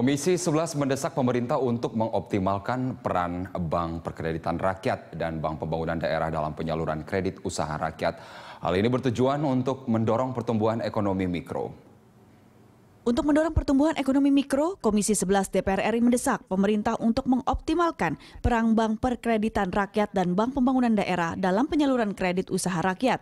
Komisi 11 mendesak pemerintah untuk mengoptimalkan peran Bank Perkreditan Rakyat dan Bank Pembangunan Daerah dalam penyaluran kredit usaha rakyat. Hal ini bertujuan untuk mendorong pertumbuhan ekonomi mikro. Untuk mendorong pertumbuhan ekonomi mikro, Komisi 11 DPR RI mendesak pemerintah untuk mengoptimalkan peran Bank Perkreditan Rakyat dan Bank Pembangunan Daerah dalam penyaluran kredit usaha rakyat.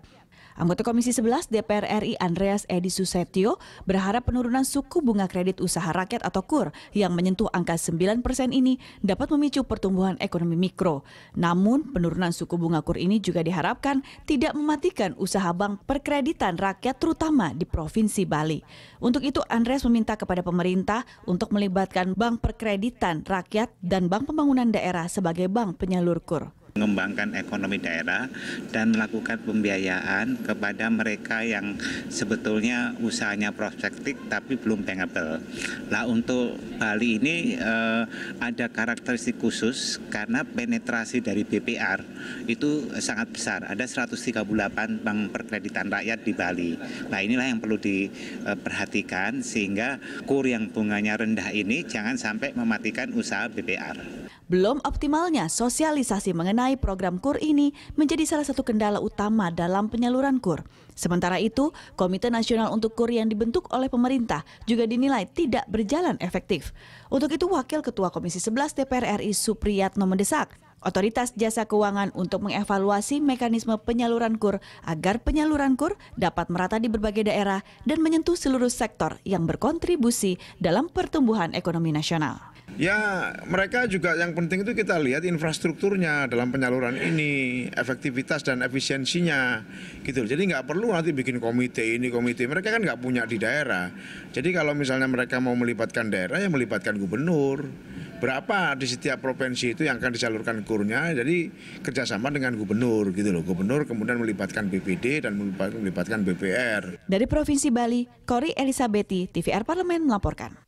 Anggota Komisi 11 DPR RI Andreas Edi Susetio berharap penurunan suku bunga kredit usaha rakyat atau KUR yang menyentuh angka 9 persen ini dapat memicu pertumbuhan ekonomi mikro. Namun, penurunan suku bunga KUR ini juga diharapkan tidak mematikan usaha bank perkreditan rakyat terutama di Provinsi Bali. Untuk itu, Andreas meminta kepada pemerintah untuk melibatkan bank perkreditan rakyat dan bank pembangunan daerah sebagai bank penyalur KUR mengembangkan ekonomi daerah dan melakukan pembiayaan kepada mereka yang sebetulnya usahanya prospektif tapi belum bankable. Nah untuk Bali ini eh, ada karakteristik khusus karena penetrasi dari BPR itu sangat besar. Ada 138 bank perkreditan rakyat di Bali. Nah inilah yang perlu diperhatikan sehingga kur yang bunganya rendah ini jangan sampai mematikan usaha BPR. Belum optimalnya sosialisasi mengenai program KUR ini menjadi salah satu kendala utama dalam penyaluran KUR. Sementara itu, Komite Nasional untuk KUR yang dibentuk oleh pemerintah juga dinilai tidak berjalan efektif. Untuk itu, Wakil Ketua Komisi 11 DPR RI Supriyatno mendesak Otoritas Jasa Keuangan untuk mengevaluasi mekanisme penyaluran KUR agar penyaluran KUR dapat merata di berbagai daerah dan menyentuh seluruh sektor yang berkontribusi dalam pertumbuhan ekonomi nasional. Ya, mereka juga yang penting itu kita lihat infrastrukturnya dalam penyaluran ini, efektivitas dan efisiensinya, gitu. Jadi nggak perlu nanti bikin komite ini, komite mereka kan nggak punya di daerah. Jadi kalau misalnya mereka mau melibatkan daerah, ya melibatkan gubernur. Berapa di setiap provinsi itu yang akan disalurkan kurnya, jadi kerjasama dengan gubernur, gitu loh. Gubernur kemudian melibatkan BPD dan melibatkan BPR. Dari Provinsi Bali, Kori Elisabethi, TVR Parlemen melaporkan.